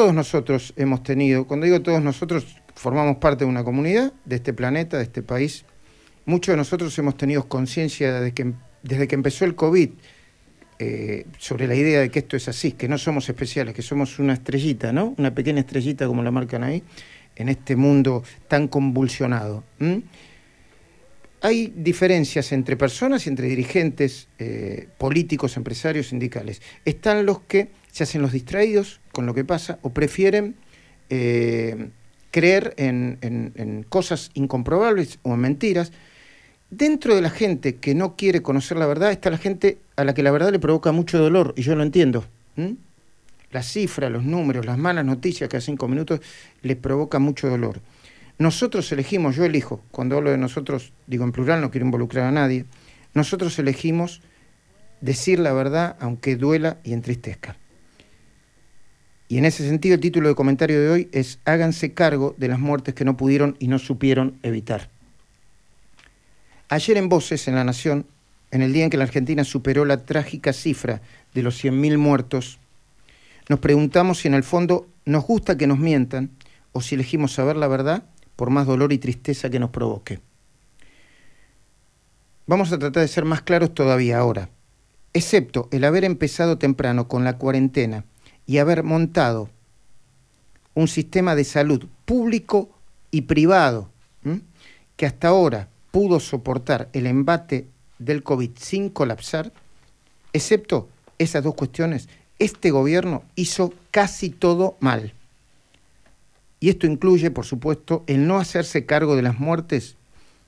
todos nosotros hemos tenido, cuando digo todos nosotros, formamos parte de una comunidad, de este planeta, de este país. Muchos de nosotros hemos tenido conciencia desde que, em-, empezó el COVID eh, sobre la idea de que esto es así, que no somos especiales, que somos una estrellita, ¿no? Una pequeña estrellita como la marcan ahí, en este mundo tan convulsionado. hay diferencias entre personas y entre dirigentes eh, políticos, empresarios, sindicales. Están los que se hacen los distraídos con lo que pasa o prefieren eh, creer en, cosas incomprobables o en mentiras. Dentro de la gente que no quiere conocer la verdad está la gente a la que la verdad le provoca mucho dolor, y yo lo entiendo. la Las cifras, los números, las malas noticias que a cinco minutos les provoca mucho dolor. Nosotros elegimos, yo elijo, cuando hablo de nosotros, digo en plural, no quiero involucrar a nadie, nosotros elegimos decir la verdad aunque duela y entristezca. Y en ese sentido el título de comentario de hoy es Háganse cargo de las muertes que no pudieron y no supieron evitar. Ayer en Voces, en La Nación, en el día en que la Argentina superó la trágica cifra de los 100.000 muertos, nos preguntamos si en el fondo nos gusta que nos mientan o si elegimos saber la verdad por más dolor y tristeza que nos provoque. Vamos a tratar de ser más claros todavía ahora, excepto el haber empezado temprano con la cuarentena y haber montado un sistema de salud público y privado que hasta ahora pudo soportar el embate del COVID sin colapsar, excepto esas dos cuestiones, este gobierno hizo casi todo mal. Y esto incluye, por supuesto, el no hacerse cargo de las muertes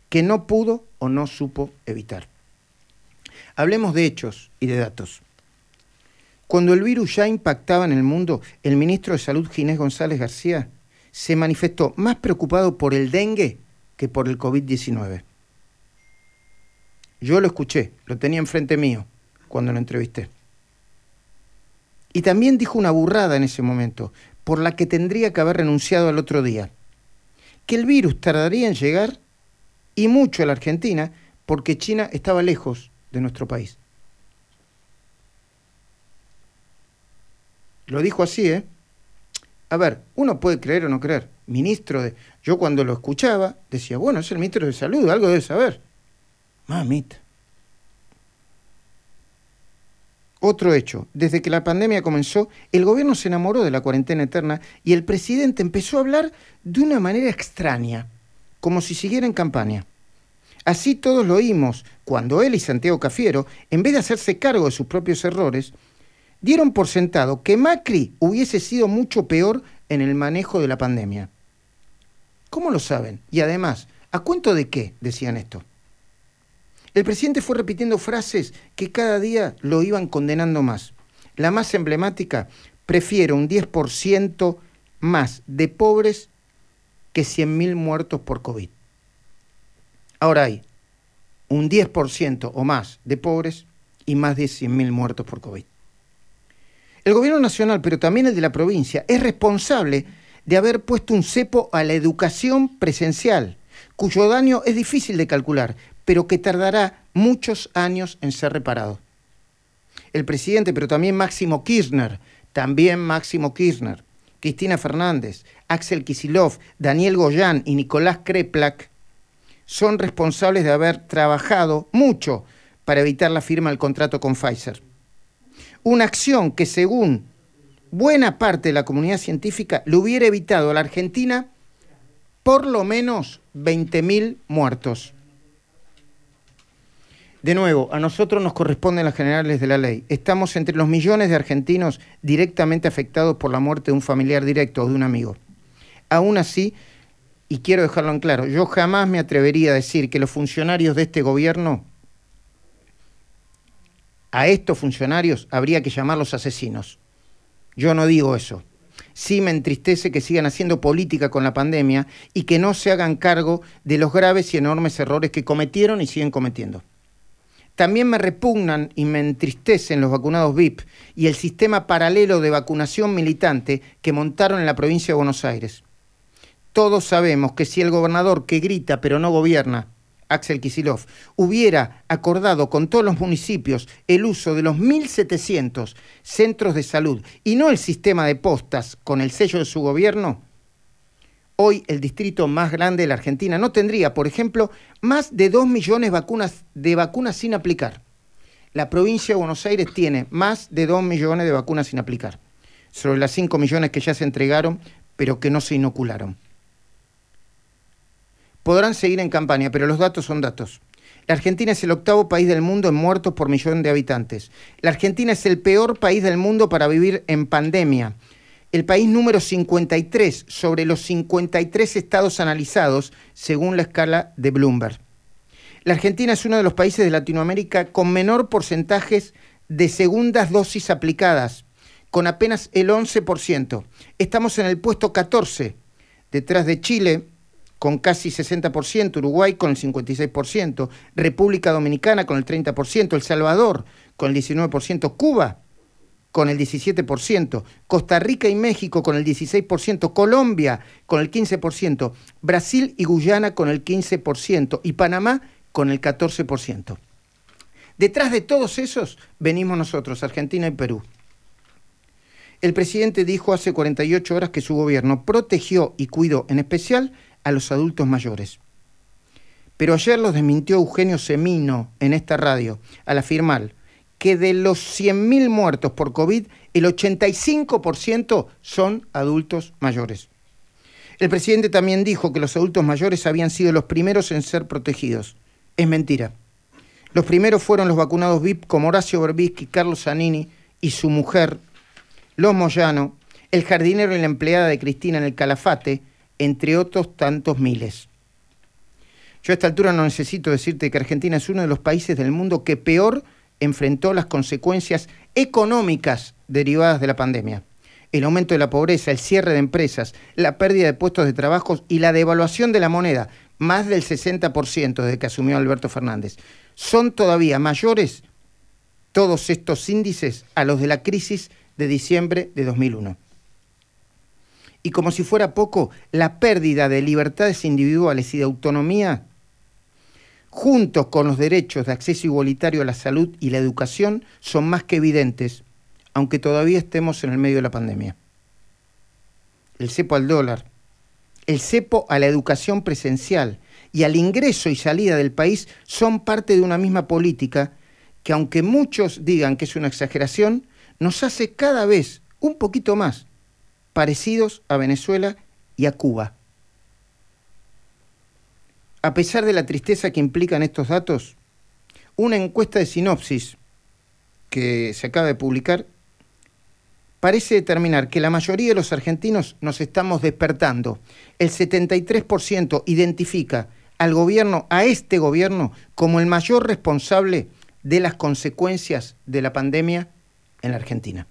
que no pudo o no supo evitar. Hablemos de hechos y de datos. Cuando el virus ya impactaba en el mundo, el ministro de Salud Ginés González García se manifestó más preocupado por el dengue que por el COVID-19. Yo lo escuché, lo tenía enfrente mío cuando lo entrevisté. Y también dijo una burrada en ese momento, por la que tendría que haber renunciado al otro día, que el virus tardaría en llegar y mucho a la Argentina porque China estaba lejos de nuestro país. Lo dijo así, ¿eh? A ver, uno puede creer o no creer. Ministro de... Yo cuando lo escuchaba decía, bueno, es el ministro de Salud, algo debe saber. Mamita. Otro hecho, desde que la pandemia comenzó, el gobierno se enamoró de la cuarentena eterna y el presidente empezó a hablar de una manera extraña, como si siguiera en campaña. Así todos lo oímos cuando él y Santiago Cafiero, en vez de hacerse cargo de sus propios errores, dieron por sentado que Macri hubiese sido mucho peor en el manejo de la pandemia. ¿Cómo lo saben? Y además, ¿a cuento de qué decían esto? El presidente fue repitiendo frases que cada día lo iban condenando más. La más emblemática, prefiero un 10% más de pobres que 100.000 muertos por COVID. Ahora hay un 10% o más de pobres y más de 100.000 muertos por COVID. El gobierno nacional, pero también el de la provincia, es responsable de haber puesto un cepo a la educación presencial, cuyo daño es difícil de calcular, pero que tardará muchos años en ser reparado. El presidente, pero también Máximo Kirchner, también Máximo Kirchner, Cristina Fernández, Axel Kisilov, Daniel Goyán y Nicolás Kreplak son responsables de haber trabajado mucho para evitar la firma del contrato con Pfizer una acción que según buena parte de la comunidad científica le hubiera evitado a la Argentina por lo menos 20.000 muertos. De nuevo, a nosotros nos corresponden las generales de la ley. Estamos entre los millones de argentinos directamente afectados por la muerte de un familiar directo o de un amigo. Aún así, y quiero dejarlo en claro, yo jamás me atrevería a decir que los funcionarios de este gobierno a estos funcionarios habría que llamarlos asesinos. Yo no digo eso. Sí me entristece que sigan haciendo política con la pandemia y que no se hagan cargo de los graves y enormes errores que cometieron y siguen cometiendo. También me repugnan y me entristecen los vacunados VIP y el sistema paralelo de vacunación militante que montaron en la provincia de Buenos Aires. Todos sabemos que si el gobernador que grita pero no gobierna Axel Kisilov, hubiera acordado con todos los municipios el uso de los 1.700 centros de salud y no el sistema de postas con el sello de su gobierno, hoy el distrito más grande de la Argentina no tendría, por ejemplo, más de 2 millones de vacunas, de vacunas sin aplicar. La provincia de Buenos Aires tiene más de 2 millones de vacunas sin aplicar, sobre las 5 millones que ya se entregaron, pero que no se inocularon. Podrán seguir en campaña, pero los datos son datos. La Argentina es el octavo país del mundo en muertos por millón de habitantes. La Argentina es el peor país del mundo para vivir en pandemia. El país número 53 sobre los 53 estados analizados según la escala de Bloomberg. La Argentina es uno de los países de Latinoamérica con menor porcentajes de segundas dosis aplicadas, con apenas el 11%. Estamos en el puesto 14, detrás de Chile, con casi 60%, Uruguay con el 56%, República Dominicana con el 30%, El Salvador con el 19%, Cuba con el 17%, Costa Rica y México con el 16%, Colombia con el 15%, Brasil y Guyana con el 15% y Panamá con el 14%. Detrás de todos esos venimos nosotros, Argentina y Perú. El presidente dijo hace 48 horas que su gobierno protegió y cuidó en especial a los adultos mayores. Pero ayer los desmintió Eugenio Semino en esta radio al afirmar que de los 100.000 muertos por COVID, el 85% son adultos mayores. El presidente también dijo que los adultos mayores habían sido los primeros en ser protegidos. Es mentira. Los primeros fueron los vacunados VIP como Horacio Berbisky, Carlos Zanini y su mujer, Los Moyano, el jardinero y la empleada de Cristina en el Calafate, entre otros tantos miles. Yo a esta altura no necesito decirte que Argentina es uno de los países del mundo que peor enfrentó las consecuencias económicas derivadas de la pandemia. El aumento de la pobreza, el cierre de empresas, la pérdida de puestos de trabajo y la devaluación de la moneda, más del 60% desde que asumió Alberto Fernández. Son todavía mayores todos estos índices a los de la crisis de diciembre de 2001. Y como si fuera poco, la pérdida de libertades individuales y de autonomía, junto con los derechos de acceso igualitario a la salud y la educación, son más que evidentes, aunque todavía estemos en el medio de la pandemia. El cepo al dólar, el cepo a la educación presencial y al ingreso y salida del país son parte de una misma política que aunque muchos digan que es una exageración, nos hace cada vez un poquito más parecidos a Venezuela y a Cuba. A pesar de la tristeza que implican estos datos, una encuesta de sinopsis que se acaba de publicar parece determinar que la mayoría de los argentinos nos estamos despertando. El 73% identifica al gobierno, a este gobierno, como el mayor responsable de las consecuencias de la pandemia en la Argentina.